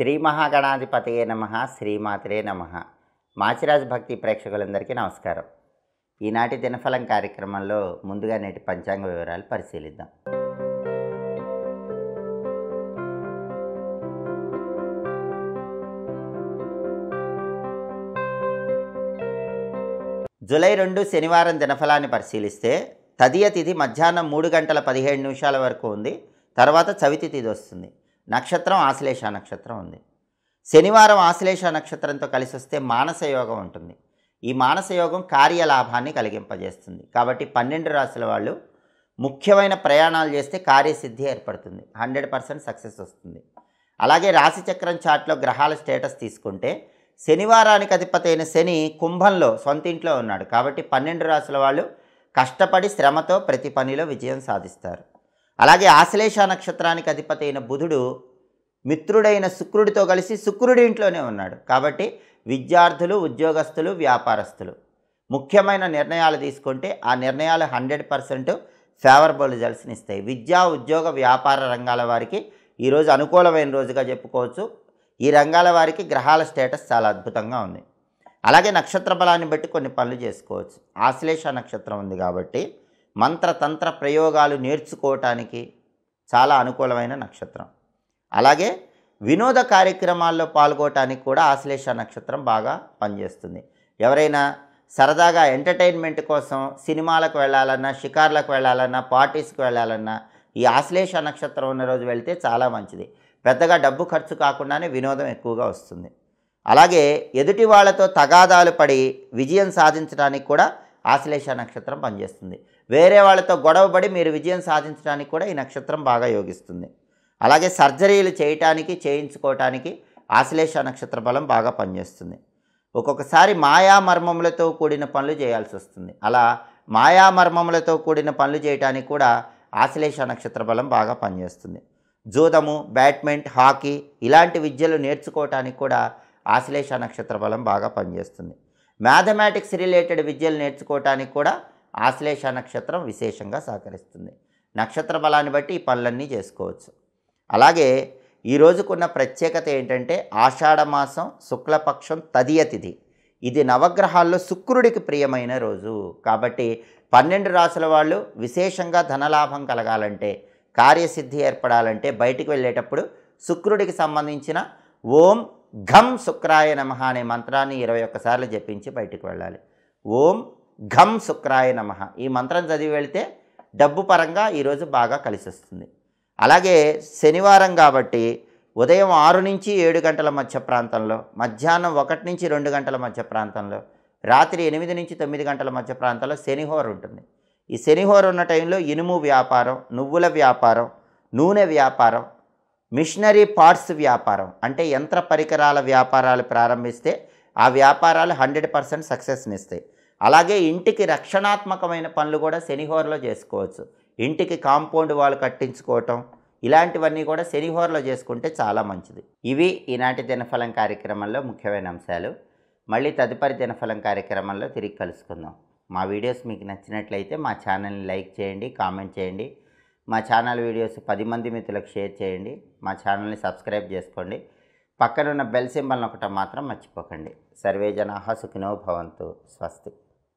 శ్రీ మహాగణాధిపతయే నమ శ్రీమాతరే నమ మాచిరాజ్ భక్తి ప్రేక్షకులందరికీ నమస్కారం ఈనాటి దినఫలం కార్యక్రమంలో ముందుగా నేటి పంచాంగ వివరాలు పరిశీలిద్దాం జూలై రెండు శనివారం దినఫలాన్ని పరిశీలిస్తే తదియ తిథి మధ్యాహ్నం మూడు గంటల పదిహేడు నిమిషాల వరకు ఉంది తర్వాత చవితి తిథి వస్తుంది నక్షత్రం ఆశ్లేష నక్షత్రం ఉంది శనివారం ఆశ్లేష నక్షత్రంతో కలిసి వస్తే మానస యోగం ఉంటుంది ఈ మానస యోగం కార్యలాభాన్ని కలిగింపజేస్తుంది కాబట్టి పన్నెండు రాసుల వాళ్ళు ముఖ్యమైన ప్రయాణాలు చేస్తే కార్యసిద్ధి ఏర్పడుతుంది హండ్రెడ్ పర్సెంట్ సక్సెస్ వస్తుంది అలాగే రాశిచక్రం చాట్లో గ్రహాల స్టేటస్ తీసుకుంటే శనివారానికి అధిపతి అయిన శని కుంభంలో సొంత ఇంట్లో ఉన్నాడు కాబట్టి పన్నెండు రాసుల వాళ్ళు కష్టపడి శ్రమతో ప్రతి పనిలో విజయం సాధిస్తారు అలాగే ఆశ్లేష నక్షత్రానికి అధిపతి అయిన బుధుడు మిత్రుడైన శుక్రుడితో కలిసి శుక్రుడి ఇంట్లోనే ఉన్నాడు కాబట్టి విద్యార్థులు ఉద్యోగస్తులు వ్యాపారస్తులు ముఖ్యమైన నిర్ణయాలు తీసుకుంటే ఆ నిర్ణయాలు హండ్రెడ్ పర్సెంట్ ఫేవరబుల్ రిజల్ట్స్ని ఇస్తాయి విద్యా ఉద్యోగ వ్యాపార రంగాల వారికి ఈరోజు అనుకూలమైన రోజుగా చెప్పుకోవచ్చు ఈ రంగాల వారికి గ్రహాల స్టేటస్ చాలా అద్భుతంగా ఉంది అలాగే నక్షత్ర బలాన్ని బట్టి కొన్ని పనులు చేసుకోవచ్చు ఆశ్లేష నక్షత్రం ఉంది కాబట్టి మంత్రతంత్ర ప్రయోగాలు నేర్చుకోవటానికి చాలా అనుకూలమైన నక్షత్రం అలాగే వినోద కార్యక్రమాల్లో పాల్గొనడానికి కూడా ఆశ్లేష నక్షత్రం బాగా పనిచేస్తుంది ఎవరైనా సరదాగా ఎంటర్టైన్మెంట్ కోసం సినిమాలకు వెళ్ళాలన్నా షికార్లకు వెళ్ళాలన్నా పార్టీస్కి వెళ్ళాలన్నా ఈ ఆశ్లేష నక్షత్రం ఉన్న రోజు వెళ్తే చాలా మంచిది పెద్దగా డబ్బు ఖర్చు కాకుండానే వినోదం ఎక్కువగా వస్తుంది అలాగే ఎదుటి వాళ్ళతో తగాదాలు పడి విజయం సాధించడానికి కూడా ఆశ్లేష నక్షత్రం పనిచేస్తుంది వేరే వాళ్ళతో గొడవపడి మీరు విజయం సాధించడానికి కూడా ఈ నక్షత్రం బాగా యోగిస్తుంది అలాగే సర్జరీలు చేయటానికి చేయించుకోవటానికి ఆశ్లేష నక్షత్ర బలం బాగా పనిచేస్తుంది ఒక్కొక్కసారి మాయామర్మములతో కూడిన పనులు చేయాల్సి వస్తుంది అలా మాయామర్మములతో కూడిన పనులు చేయటానికి కూడా ఆశ్లేష నక్షత్ర బలం బాగా పనిచేస్తుంది జూదము బ్యాడ్మింట్ హాకీ ఇలాంటి విద్యలు నేర్చుకోవటానికి కూడా ఆశ్లేష నక్షత్ర బలం బాగా పనిచేస్తుంది మ్యాథమెటిక్స్ రిలేటెడ్ విద్యలు నేర్చుకోవటానికి కూడా ఆశ్లేష నక్షత్రం విశేషంగా సహకరిస్తుంది నక్షత్ర బలాన్ని బట్టి ఈ పనులన్నీ చేసుకోవచ్చు అలాగే ఈ రోజుకున్న ప్రత్యేకత ఏంటంటే ఆషాఢమాసం శుక్లపక్షం తదియ తిథి ఇది నవగ్రహాల్లో శుక్రుడికి ప్రియమైన రోజు కాబట్టి పన్నెండు రాసుల వాళ్ళు విశేషంగా ధనలాభం కలగాలంటే కార్యసిద్ధి ఏర్పడాలంటే బయటికి వెళ్ళేటప్పుడు శుక్రుడికి సంబంధించిన ఓం ఘం శుక్రాయ నమ అనే మంత్రాన్ని ఇరవై ఒక్కసార్లు జపించి బయటికి వెళ్ళాలి ఓం ఘం శుక్రాయ నమ ఈ మంత్రం చదివి వెళితే డబ్బు పరంగా ఈరోజు బాగా కలిసి వస్తుంది అలాగే శనివారం కాబట్టి ఉదయం ఆరు నుంచి ఏడు గంటల మధ్య ప్రాంతంలో మధ్యాహ్నం ఒకటి నుంచి రెండు గంటల మధ్య ప్రాంతంలో రాత్రి ఎనిమిది నుంచి తొమ్మిది గంటల మధ్య ప్రాంతంలో శనిహోర్ ఉంటుంది ఈ శనిహోర్ ఉన్న టైంలో ఇనుము వ్యాపారం నువ్వుల వ్యాపారం నూనె వ్యాపారం మిషనరీ పార్ట్స్ వ్యాపారం అంటే యంత్ర పరికరాల వ్యాపారాలు ప్రారంభిస్తే ఆ వ్యాపారాలు హండ్రెడ్ పర్సెంట్ సక్సెస్ని ఇస్తాయి అలాగే ఇంటికి రక్షణాత్మకమైన పనులు కూడా శనిహోరలో చేసుకోవచ్చు ఇంటికి కాంపౌండ్ వాళ్ళు కట్టించుకోవటం ఇలాంటివన్నీ కూడా శనిహోరలో చేసుకుంటే చాలా మంచిది ఇవి ఈనాటి దినఫలం కార్యక్రమంలో ముఖ్యమైన అంశాలు మళ్ళీ తదుపరి దినఫలం కార్యక్రమంలో తిరిగి కలుసుకుందాం మా వీడియోస్ మీకు నచ్చినట్లయితే మా ఛానల్ని లైక్ చేయండి కామెంట్ చేయండి మా ఛానల్ వీడియోస్ పది మంది మిత్రులకు షేర్ చేయండి మా ఛానల్ని సబ్స్క్రైబ్ చేసుకోండి పక్కనున్న బెల్ సింబల్ని ఒకటం మాత్రం మర్చిపోకండి సర్వే జనా సుఖినో భవంతు స్వస్తి